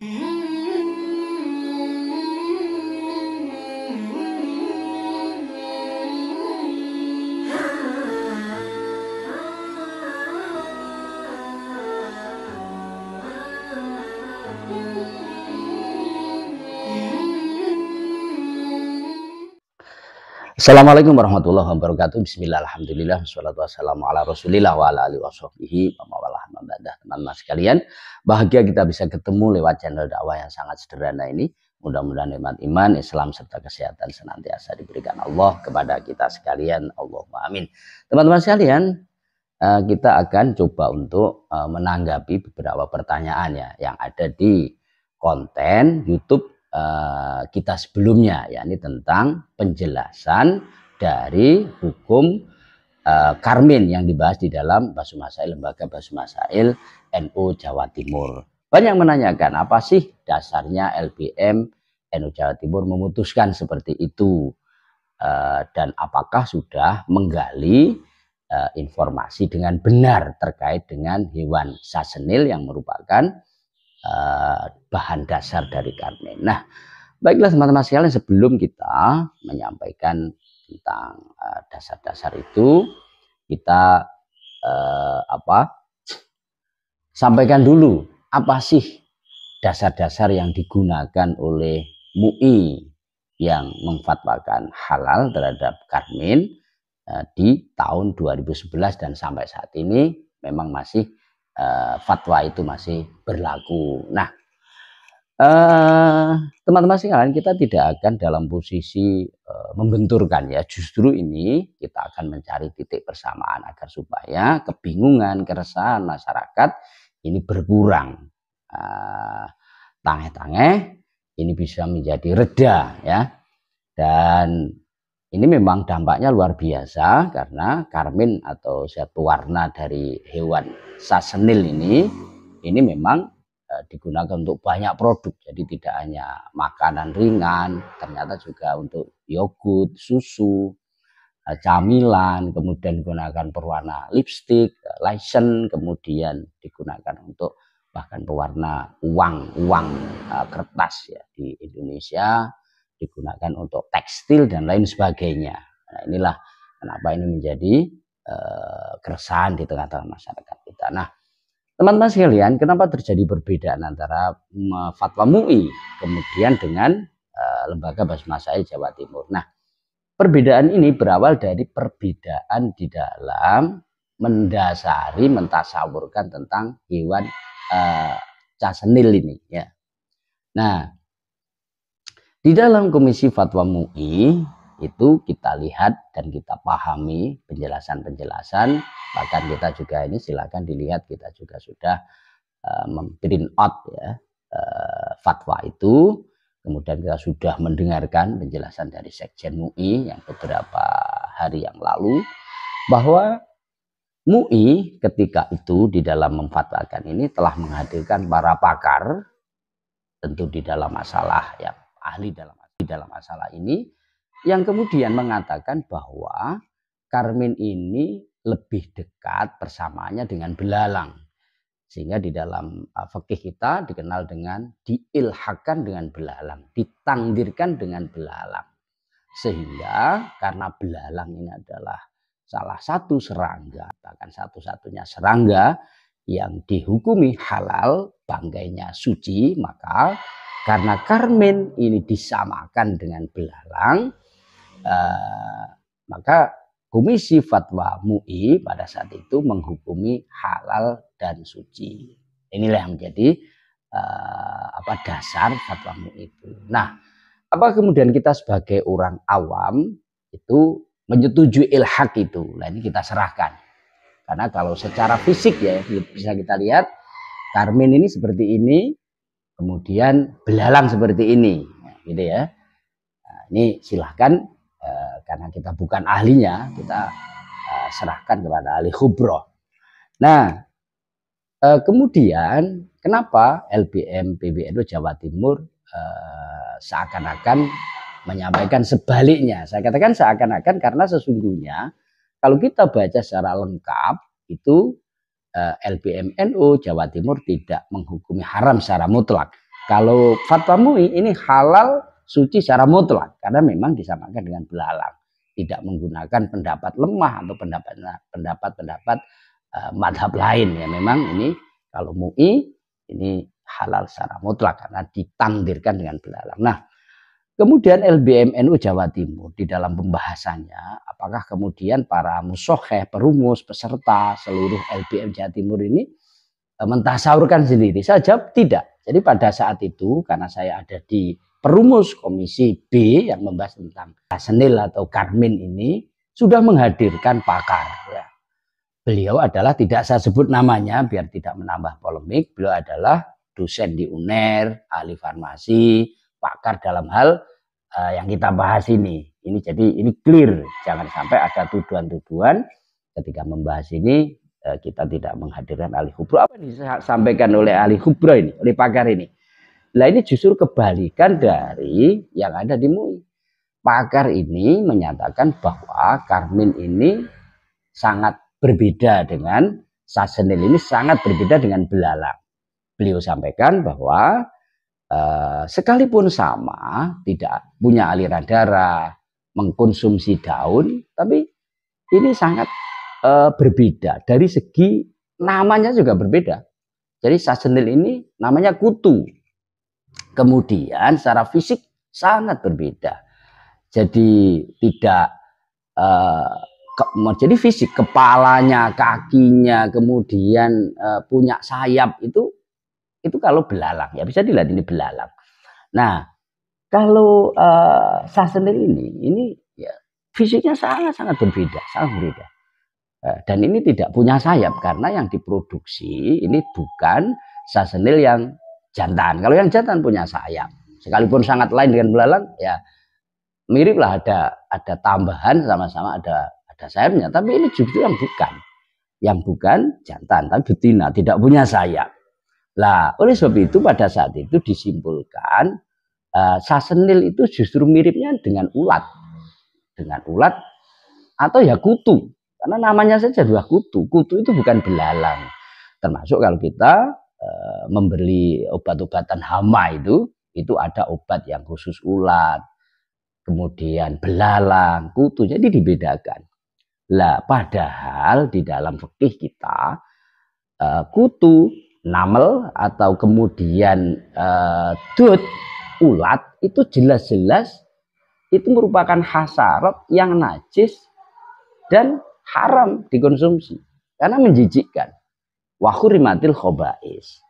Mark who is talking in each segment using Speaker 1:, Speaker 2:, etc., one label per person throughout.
Speaker 1: Assalamualaikum warahmatullahi wabarakatuh. Bismillahirrahmanirrahim alhamdulillah, wassalatu wassalamu wa ala alihi wa sahbihi ibadah teman-teman sekalian. Bahagia kita bisa ketemu lewat channel dakwah yang sangat sederhana ini. Mudah-mudahan iman iman, Islam serta kesehatan senantiasa diberikan Allah kepada kita sekalian. Allahumma amin. Teman-teman sekalian, eh, kita akan coba untuk eh, menanggapi beberapa pertanyaan ya yang ada di konten YouTube eh, kita sebelumnya yakni tentang penjelasan dari hukum Karmen eh, Karmin yang dibahas di dalam Basu Masail, Lembaga Basu Masail NU Jawa Timur. Banyak menanyakan apa sih dasarnya LBM NU Jawa Timur memutuskan seperti itu eh, dan apakah sudah menggali eh, informasi dengan benar terkait dengan hewan sasenil yang merupakan bahan dasar dari Karmin. Nah, baiklah teman-teman sekalian sebelum kita menyampaikan tentang eh, dasar-dasar uh, itu kita uh, apa sampaikan dulu apa sih dasar-dasar yang digunakan oleh MUI yang memfatwakan halal terhadap karmin uh, di tahun 2011 dan sampai saat ini memang masih fatwa itu masih berlaku. Nah, Eh, teman-teman uh, sekalian kita tidak akan dalam posisi uh, membenturkan ya justru ini kita akan mencari titik persamaan agar supaya kebingungan keresahan masyarakat ini berkurang uh, tangeh-tangeh ini bisa menjadi reda ya dan ini memang dampaknya luar biasa karena karmin atau satu warna dari hewan sasenil ini ini memang digunakan untuk banyak produk. Jadi tidak hanya makanan ringan, ternyata juga untuk yogurt, susu, eh, camilan, kemudian digunakan perwarna lipstick, eh, license, kemudian digunakan untuk bahkan pewarna uang, uang eh, kertas ya di Indonesia digunakan untuk tekstil dan lain sebagainya. Nah, inilah kenapa ini menjadi keresahan di tengah-tengah masyarakat kita. Nah, Teman-teman sekalian, kenapa terjadi perbedaan antara mm, fatwa MUI kemudian dengan eh, lembaga Basmasai Jawa Timur? Nah, perbedaan ini berawal dari perbedaan di dalam mendasari, mentasawurkan tentang hewan uh, eh, casenil ini ya. Nah, di dalam Komisi Fatwa MUI itu kita lihat dan kita pahami penjelasan-penjelasan bahkan kita juga ini silakan dilihat kita juga sudah uh, memprint out ya uh, fatwa itu kemudian kita sudah mendengarkan penjelasan dari Sekjen MUI yang beberapa hari yang lalu bahwa MUI ketika itu di dalam memfatwakan ini telah menghadirkan para pakar tentu di dalam masalah yang ahli dalam di dalam masalah ini yang kemudian mengatakan bahwa Karmin ini lebih dekat persamaannya dengan belalang. Sehingga di dalam uh, fakih kita dikenal dengan diilhakan dengan belalang, ditangdirkan dengan belalang. Sehingga karena belalang ini adalah salah satu serangga, bahkan satu-satunya serangga yang dihukumi halal, bangkainya suci, maka karena karmen ini disamakan dengan belalang, Eh, maka komisi fatwa MUI pada saat itu menghukumi halal dan suci. Inilah yang menjadi uh, apa dasar fatwa MUI itu. Nah, apa kemudian kita sebagai orang awam itu menyetujui ilhak itu? Nah, ini kita serahkan. Karena kalau secara fisik ya bisa kita lihat Karmin ini seperti ini, kemudian belalang seperti ini, nah, gitu ya. Nah, ini silahkan karena kita bukan ahlinya, kita uh, serahkan kepada ahli khubroh. Nah, uh, kemudian kenapa LBM PBNU Jawa Timur uh, seakan-akan menyampaikan sebaliknya? Saya katakan seakan-akan karena sesungguhnya kalau kita baca secara lengkap itu eh, NU Jawa Timur tidak menghukumi haram secara mutlak. Kalau fatwa MUI ini halal suci secara mutlak karena memang disamakan dengan belalang tidak menggunakan pendapat lemah atau pendapat pendapat pendapat uh, madhab lain ya memang ini kalau mui ini halal secara mutlak karena ditandirkan dengan belalang. Nah, kemudian LBMNU Jawa Timur di dalam pembahasannya, apakah kemudian para musoheh, perumus, peserta seluruh LBM Jawa Timur ini eh, mentasaurkan sendiri? saja tidak. Jadi pada saat itu karena saya ada di perumus komisi B yang membahas tentang Senil atau Karmin ini sudah menghadirkan pakar. Ya. Beliau adalah tidak saya sebut namanya biar tidak menambah polemik. Beliau adalah dosen di UNER, ahli farmasi, pakar dalam hal uh, yang kita bahas ini. Ini jadi ini clear, jangan sampai ada tuduhan-tuduhan ketika membahas ini uh, kita tidak menghadirkan ahli hubro. Apa yang disampaikan oleh ahli hubro ini, oleh pakar ini? Lah ini justru kebalikan dari yang ada di MUI. Pakar ini menyatakan bahwa Karmin ini sangat berbeda dengan Sasenil ini sangat berbeda dengan belalang. Beliau sampaikan bahwa eh, sekalipun sama, tidak punya aliran darah, mengkonsumsi daun, tapi ini sangat eh, berbeda dari segi namanya juga berbeda. Jadi Sasenil ini namanya kutu, Kemudian secara fisik sangat berbeda. Jadi tidak uh, jadi fisik kepalanya, kakinya, kemudian uh, punya sayap itu itu kalau belalang ya bisa dilihat ini belalang. Nah, kalau uh, sendiri ini, ini ya fisiknya sangat-sangat berbeda, sangat berbeda. Uh, dan ini tidak punya sayap karena yang diproduksi ini bukan sasenil yang jantan. Kalau yang jantan punya sayap. Sekalipun sangat lain dengan belalang, ya miriplah ada ada tambahan sama-sama ada ada sayapnya. Tapi ini justru yang bukan, yang bukan jantan, tapi betina, tidak punya sayap. Lah, oleh sebab itu pada saat itu disimpulkan uh, sasenil itu justru miripnya dengan ulat, dengan ulat atau ya kutu, karena namanya saja dua kutu. Kutu itu bukan belalang. Termasuk kalau kita Eh, membeli obat-obatan hama itu, itu ada obat yang khusus ulat, kemudian belalang, kutu, jadi dibedakan. Lah, padahal di dalam fikih kita eh, kutu, namel atau kemudian eh, dut, ulat itu jelas-jelas itu merupakan hasarat yang najis dan haram dikonsumsi karena menjijikkan wahurimatil khobais.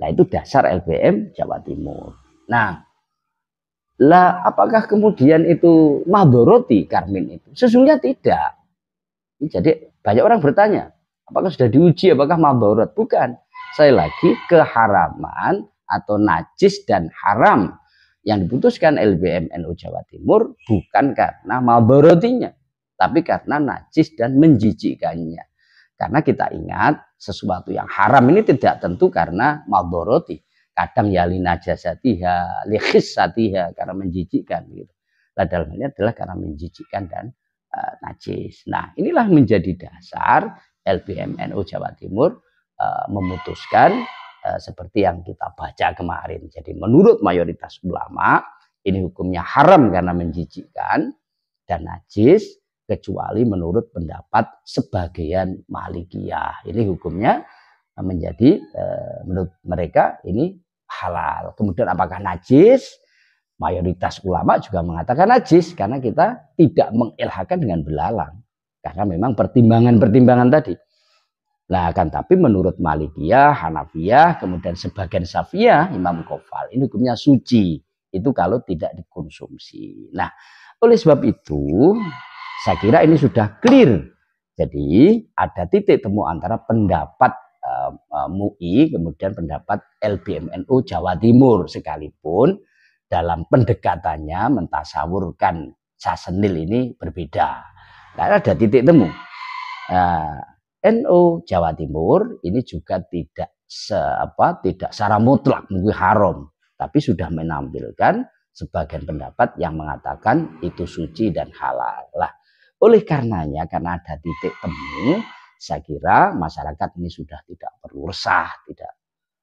Speaker 1: Nah itu dasar LBM Jawa Timur. Nah, lah apakah kemudian itu madoroti karmin itu? Sesungguhnya tidak. Jadi banyak orang bertanya, apakah sudah diuji, apakah madorot? Bukan. Saya lagi keharaman atau najis dan haram yang diputuskan LBM NU Jawa Timur bukan karena madorotinya, tapi karena najis dan menjijikannya. Karena kita ingat sesuatu yang haram ini tidak tentu karena maldoroti. Kadang ya linajasatiha, likhissatiha, karena menjijikan, Gitu. Nah, dalam ini adalah karena menjijikan dan uh, najis. Nah inilah menjadi dasar LBMNU Jawa Timur uh, memutuskan uh, seperti yang kita baca kemarin. Jadi menurut mayoritas ulama ini hukumnya haram karena menjijikan dan najis kecuali menurut pendapat sebagian Malikiyah. Ini hukumnya eh, menjadi eh, menurut mereka ini halal. Kemudian apakah najis? Mayoritas ulama juga mengatakan najis karena kita tidak mengilhakan dengan belalang. Karena memang pertimbangan-pertimbangan tadi. Nah, kan tapi menurut Malikiyah, Hanafiyah, kemudian sebagian Safiyah, Imam Kofal, ini hukumnya suci. Itu kalau tidak dikonsumsi. Nah, oleh sebab itu saya kira ini sudah clear. Jadi ada titik temu antara pendapat uh, eh, uh, eh, MUI kemudian pendapat LBMNU Jawa Timur sekalipun dalam pendekatannya mentasawurkan sasenil ini berbeda. Karena ada titik temu. Uh, eh, NU Jawa Timur ini juga tidak se, apa tidak secara mutlak mungkin haram, tapi sudah menampilkan sebagian pendapat yang mengatakan itu suci dan halal. Lah, oleh karenanya, karena ada titik temu, saya kira masyarakat ini sudah tidak perlu resah, tidak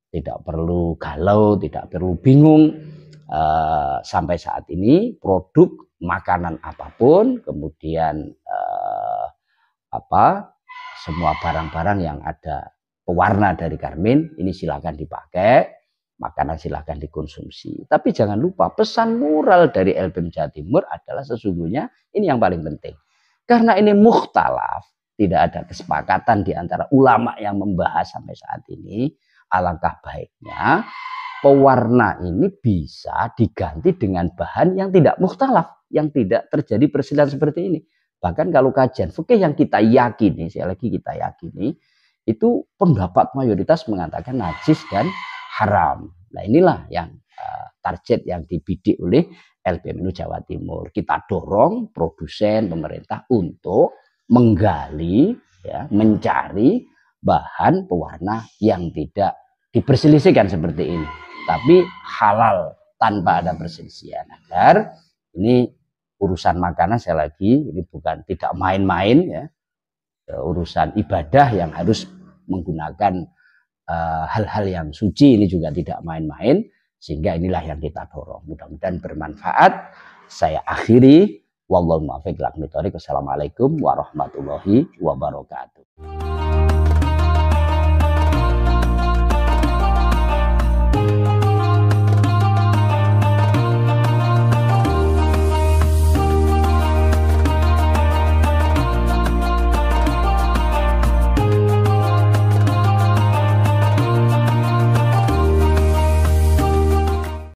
Speaker 1: tidak perlu galau, tidak perlu bingung. Uh, sampai saat ini produk makanan apapun, kemudian uh, apa semua barang-barang yang ada pewarna dari karmin ini silakan dipakai, makanan silakan dikonsumsi. Tapi jangan lupa pesan moral dari LPM Jawa Timur adalah sesungguhnya ini yang paling penting. Karena ini mukhtalaf, tidak ada kesepakatan di antara ulama yang membahas sampai saat ini. Alangkah baiknya pewarna ini bisa diganti dengan bahan yang tidak mukhtalaf, yang tidak terjadi perselisihan seperti ini. Bahkan kalau kajian fikih yang kita yakini, sekali lagi kita yakini, itu pendapat mayoritas mengatakan najis dan haram. Nah inilah yang eh, target yang dibidik oleh LPMNU Jawa Timur. Kita dorong produsen pemerintah untuk menggali, ya, mencari bahan pewarna yang tidak diperselisihkan seperti ini, tapi halal tanpa ada perselisihan agar ini urusan makanan saya lagi ini bukan tidak main-main ya eh, urusan ibadah yang harus menggunakan eh, hal-hal uh, hal -hal yang suci ini juga tidak main-main sehingga inilah yang kita dorong. Mudah-mudahan bermanfaat. Saya akhiri. Wallahu muwaffiq Assalamualaikum warahmatullahi wabarakatuh.